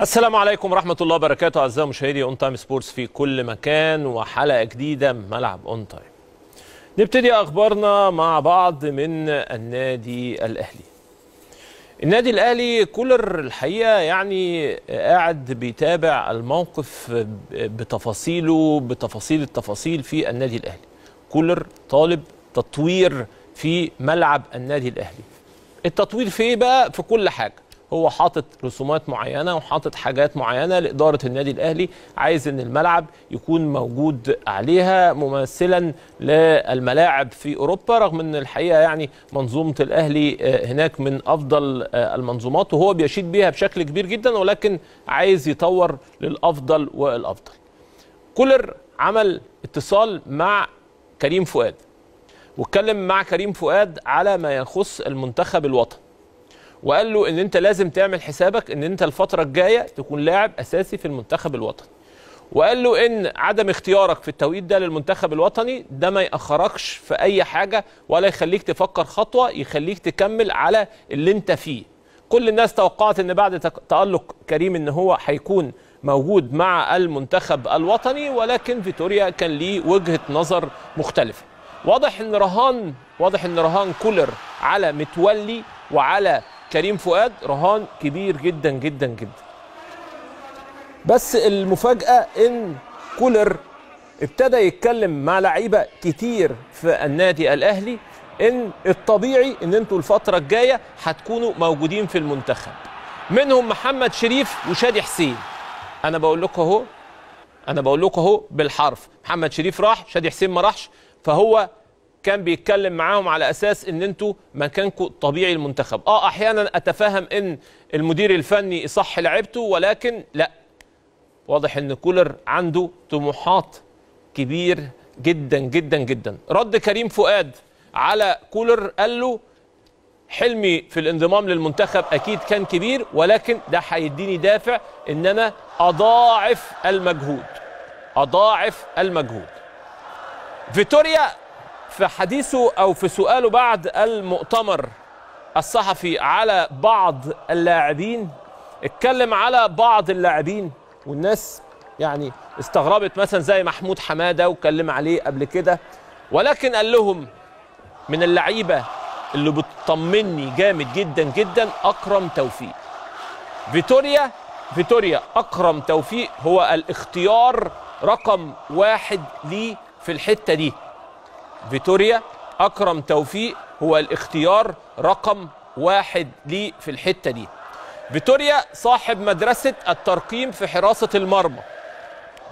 السلام عليكم ورحمة الله وبركاته أعزائي مشاهدي أون تايم سبورتس في كل مكان وحلقة جديدة من ملعب أون تايم. نبتدي أخبارنا مع بعض من النادي الأهلي. النادي الأهلي كولر الحقيقة يعني قاعد بيتابع الموقف بتفاصيله بتفاصيل التفاصيل في النادي الأهلي. كولر طالب تطوير في ملعب النادي الأهلي. التطوير في إيه بقى؟ في كل حاجة. هو حاطط رسومات معينه وحاطط حاجات معينه لاداره النادي الاهلي عايز ان الملعب يكون موجود عليها ممثلا للملاعب في اوروبا رغم ان الحقيقه يعني منظومه الاهلي آه، هناك من افضل آه، المنظومات وهو بيشيد بيها بشكل كبير جدا ولكن عايز يطور للافضل والافضل. كولر عمل اتصال مع كريم فؤاد واتكلم مع كريم فؤاد على ما يخص المنتخب الوطني وقال له ان انت لازم تعمل حسابك ان انت الفتره الجايه تكون لاعب اساسي في المنتخب الوطني وقال له ان عدم اختيارك في التوقيت ده للمنتخب الوطني ده ما ياخركش في اي حاجه ولا يخليك تفكر خطوه يخليك تكمل على اللي انت فيه كل الناس توقعت ان بعد تالق كريم ان هو هيكون موجود مع المنتخب الوطني ولكن فيتوريا كان ليه وجهه نظر مختلفه واضح ان رهان واضح ان رهان كولر على متولي وعلى كريم فؤاد رهان كبير جدا جدا جدا بس المفاجاه ان كولر ابتدى يتكلم مع لعيبه كتير في النادي الاهلي ان الطبيعي ان انتوا الفتره الجايه هتكونوا موجودين في المنتخب منهم محمد شريف وشادي حسين انا بقول لكم اهو انا بقول لكم اهو بالحرف محمد شريف راح شادي حسين ما راحش فهو كان بيتكلم معاهم على اساس ان انتوا مكانكم طبيعي المنتخب اه احيانا اتفهم ان المدير الفني صح لعبته ولكن لا واضح ان كولر عنده طموحات كبير جدا جدا جدا رد كريم فؤاد على كولر قال له حلمي في الانضمام للمنتخب اكيد كان كبير ولكن ده هيديني دافع ان انا اضاعف المجهود اضاعف المجهود فيتوريا في حديثه أو في سؤاله بعد المؤتمر الصحفي على بعض اللاعبين اتكلم على بعض اللاعبين والناس يعني استغربت مثلا زي محمود حماده وكلم عليه قبل كده ولكن قال لهم من اللعيبه اللي بتطمني جامد جدا جدا اكرم توفيق فيتوريا فيتوريا اكرم توفيق هو الاختيار رقم واحد ليه في الحته دي فيتوريا اكرم توفيق هو الاختيار رقم واحد ليه في الحته دي فيتوريا صاحب مدرسه الترقيم في حراسه المرمى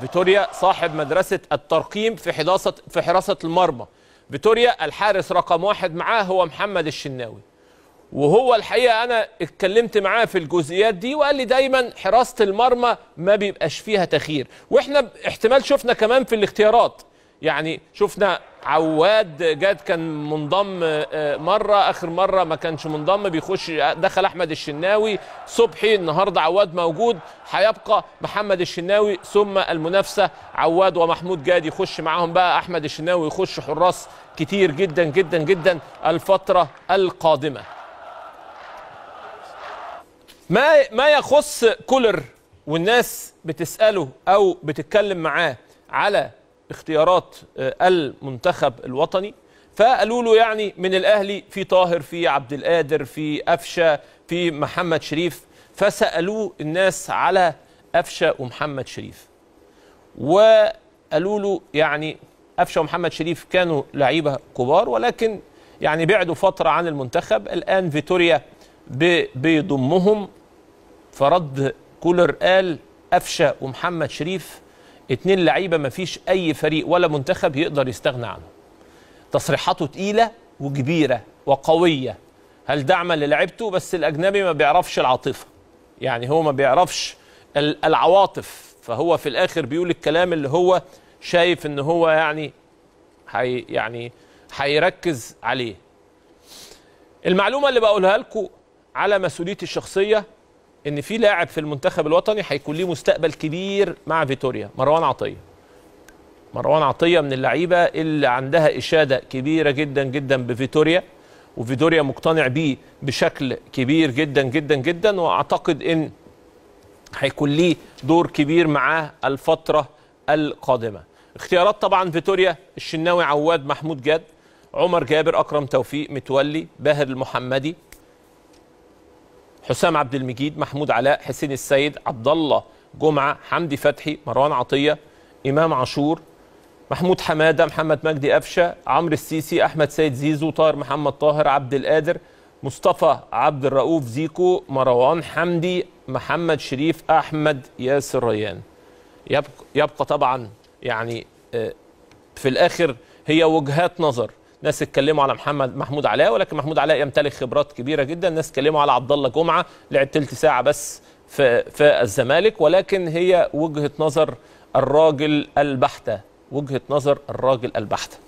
فيتوريا صاحب مدرسه الترقيم في حراسه في حراسه المرمى فيتوريا الحارس رقم واحد معاه هو محمد الشناوي وهو الحقيقه انا اتكلمت معاه في الجزئيات دي وقال لي دايما حراسه المرمى ما بيبقاش فيها تخير واحنا احتمال شفنا كمان في الاختيارات يعني شفنا عواد جاد كان منضم آه، مره اخر مره ما كانش منضم بيخش دخل احمد الشناوي صبحي النهارده عواد موجود هيبقى محمد الشناوي ثم المنافسه عواد ومحمود جاد يخش معاهم بقى احمد الشناوي يخش حراس كتير جدا جدا جدا الفتره القادمه ما ما يخص كولر والناس بتساله او بتتكلم معاه على اختيارات آه، المنتخب الوطني فقالوا له يعني من الاهلي في طاهر في عبد القادر في قفشه في محمد شريف فسالوه الناس على قفشه ومحمد شريف وقالوا له يعني قفشه ومحمد شريف كانوا لعيبه كبار ولكن يعني بعدوا فتره عن المنتخب الان فيتوريا بيضمهم فرد كولر قال قفشه ومحمد شريف اتنين لعيبه ما فيش اي فريق ولا منتخب يقدر يستغنى عنهم تصريحاته تقيله وكبيره وقويه هل دعما للعبته بس الاجنبي ما بيعرفش العاطفه يعني هو ما بيعرفش العواطف فهو في الاخر بيقول الكلام اللي هو شايف ان هو يعني حي يعني هيركز عليه المعلومه اللي بقولها لكم على مسؤوليتي الشخصيه ان في لاعب في المنتخب الوطني هيكون ليه مستقبل كبير مع فيتوريا مروان عطيه مروان عطيه من اللعيبه اللي عندها اشاده كبيره جدا جدا بفيتوريا وفيتوريا مقتنع بيه بشكل كبير جدا جدا جدا واعتقد ان هيكون ليه دور كبير معاه الفتره القادمه اختيارات طبعا فيتوريا الشناوي عواد محمود جاد عمر جابر اكرم توفيق متولي باهر المحمدي حسام عبد المجيد محمود علاء حسين السيد عبد الله جمعه حمدي فتحي مروان عطيه امام عاشور محمود حماده محمد مجدي قفشه عمرو السيسي احمد سيد زيزو طاهر محمد طاهر عبد القادر مصطفى عبد الرؤوف زيكو مروان حمدي محمد شريف احمد ياسر ريان يبقى, طبعا يعني آه، في الاخر هي وجهات نظر ناس اتكلموا على محمد محمود علاء ولكن محمود علاء يمتلك خبرات كبيره جدا ناس اتكلموا على عبد الله جمعه لعب تلت ساعه بس في في الزمالك ولكن هي وجهه نظر الراجل البحته وجهه نظر الراجل البحته